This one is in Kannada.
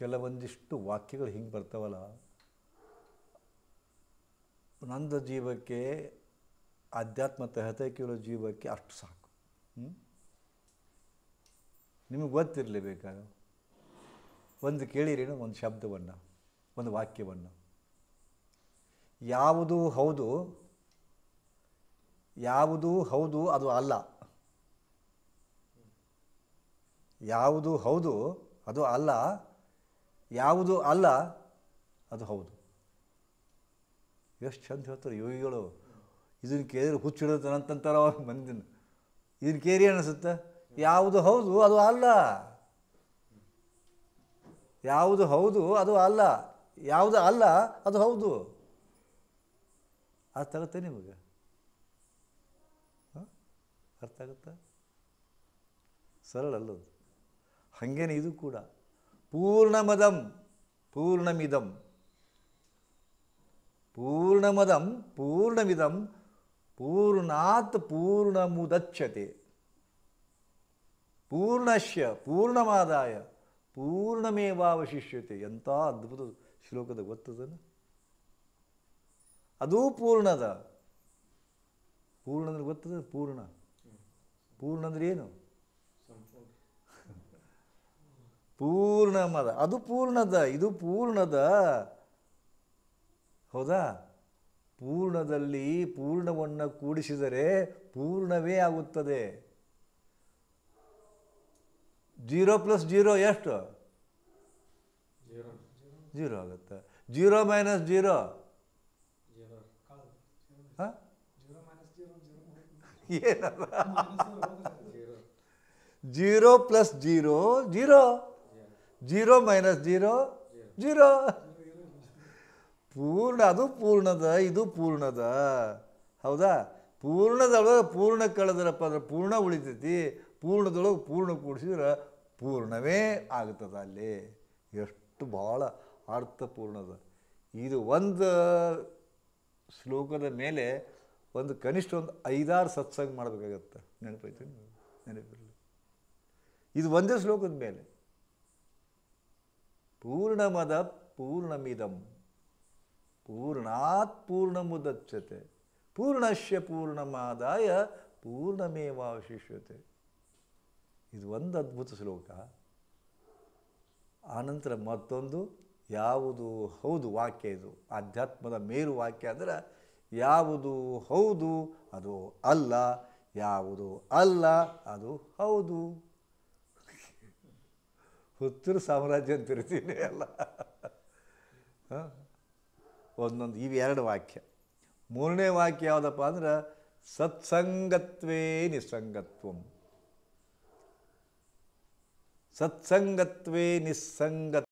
ಕೆಲವೊಂದಿಷ್ಟು ವಾಕ್ಯಗಳು ಹಿಂಗೆ ಬರ್ತಾವಲ್ಲ ನಂದು ಜೀವಕ್ಕೆ ಆಧ್ಯಾತ್ಮ ತೆಹತೈಕಿರೋ ಜೀವಕ್ಕೆ ಅಷ್ಟು ಸಾಕು ನಿಮಗೆ ಗೊತ್ತಿರಲಿ ಬೇಕಾಗ ಒಂದು ಕೇಳಿರೇನು ಒಂದು ಶಬ್ದವನ್ನು ಒಂದು ವಾಕ್ಯವನ್ನು ಯಾವುದು ಹೌದು ಯಾವುದು ಹೌದು ಅದು ಅಲ್ಲ ಯಾವುದು ಹೌದು ಅದು ಅಲ್ಲ ಯಾವುದು ಅಲ್ಲ ಅದು ಹೌದು ಎಷ್ಟು ಚಂದ ಹೇಳ್ತಾರೆ ಯೋಗಿಗಳು ಇದನ್ನು ಕೇಳಿದ್ರೆ ಹುಚ್ಚಿಡುತ್ತೆ ಅಂತಂತಾರ ಅವ್ರ ಮಂದಿನ ಇದನ್ನು ಕೇರಿ ಅನ್ನಿಸುತ್ತೆ ಯಾವುದು ಹೌದು ಅದು ಅಲ್ಲ ಯಾವುದು ಹೌದು ಅದು ಅಲ್ಲ ಯಾವುದು ಅಲ್ಲ ಅದು ಹೌದು ಅರ್ಥ ತಗುತ್ತೆ ನಿಮಗೆ ಅರ್ಥ ಆಗುತ್ತಾ ಸರಳ ಅಲ್ಲದು ಹಾಗೇನೆ ಇದು ಕೂಡ ಪೂರ್ಣಮದಂ ಪೂರ್ಣಮಿದಂ ಪೂರ್ಣಮದಂ ಪೂರ್ಣಮಿದಂ ಪೂರ್ಣಾತ್ ಪೂರ್ಣಮುದಚ್ಯತೆ ಪೂರ್ಣಶ್ಯ ಪೂರ್ಣಮಾದಾಯ ಪೂರ್ಣಮೇವಾವಶಿಷ್ಯತೆ ಎಂಥ ಅದ್ಭುತ ಶ್ಲೋಕದ ಗೊತ್ತದನ್ನು ಅದೂ ಪೂರ್ಣದ ಪೂರ್ಣ ಅಂದ್ರೆ ಗೊತ್ತದ ಪೂರ್ಣ ಪೂರ್ಣ ಅಂದ್ರೆ ಏನು ಪೂರ್ಣ ಮದ ಅದು ಪೂರ್ಣದ ಇದು ಪೂರ್ಣದ ಹೌದಾ ಪೂರ್ಣದಲ್ಲಿ ಪೂರ್ಣವನ್ನು ಕೂಡಿಸಿದರೆ ಪೂರ್ಣವೇ ಆಗುತ್ತದೆ ಜೀರೋ ಪ್ಲಸ್ ಜೀರೋ ಎಷ್ಟು ಜೀರೋ ಆಗುತ್ತೆ zero minus zero zero plus zero zero zero minus zero zero ಪೂರ್ಣ ಅದು ಪೂರ್ಣದ ಇದು ಪೂರ್ಣದ ಹೌದಾ ಪೂರ್ಣದೊಳಗೆ ಪೂರ್ಣ ಕಳೆದ್ರಪ್ಪ ಅಂದ್ರೆ ಪೂರ್ಣ ಉಳಿತೈತಿ ಪೂರ್ಣದೊಳಗೆ ಪೂರ್ಣ ಕೂಡಿಸಿದ್ರೆ ಪೂರ್ಣವೇ ಆಗ್ತದ ಅಲ್ಲಿ ಎಷ್ಟು ಭಾಳ ಅರ್ಥಪೂರ್ಣದ ಇದು ಒಂದು ಶ್ಲೋಕದ ಮೇಲೆ ಒಂದು ಕನಿಷ್ಠ ಒಂದು ಐದಾರು ಸತ್ಸಂಗ ಮಾಡಬೇಕಾಗತ್ತೆ ನೆನಪೈತಿ ನೆನಪಿರಲಿ ಇದು ಒಂದೇ ಶ್ಲೋಕದ ಮೇಲೆ ಪೂರ್ಣಮದ ಪೂರ್ಣಮಿದಂ ಪೂರ್ಣಾತ್ ಪೂರ್ಣಮುದಚ್ಯತೆ ಪೂರ್ಣಶ್ಯ ಪೂರ್ಣಮಾದಾಯ ಪೂರ್ಣಮೇವಾವಶಿಷ್ಯತೆ ಇದು ಒಂದು ಅದ್ಭುತ ಶ್ಲೋಕ ಆನಂತರ ಮತ್ತೊಂದು ಯಾವುದು ಹೌದು ವಾಕ್ಯ ಇದು ಆಧ್ಯಾತ್ಮದ ಮೇರು ವಾಕ್ಯ ಅಂದರೆ ಯಾವುದು ಹೌದು ಅದು ಅಲ್ಲ ಯಾವುದು ಅಲ್ಲ ಅದು ಹೌದು ಹುತ್ತೂರು ಸಾಮ್ರಾಜ್ಯ ಅಂತ ಇರ್ತೀನಿ ಅಲ್ಲ ಒಂದೊಂದು ಎರಡು ವಾಕ್ಯ ಮೂರನೇ ವಾಕ್ಯ ಯಾವುದಪ್ಪ ಅಂದ್ರೆ ಸತ್ಸಂಗತ್ವೇ ನಿಸ್ಸಂಗತ್ವಂ ಸತ್ಸಂಗತ್ವೇ ನಿಸ್ಸಂಗತ್ವ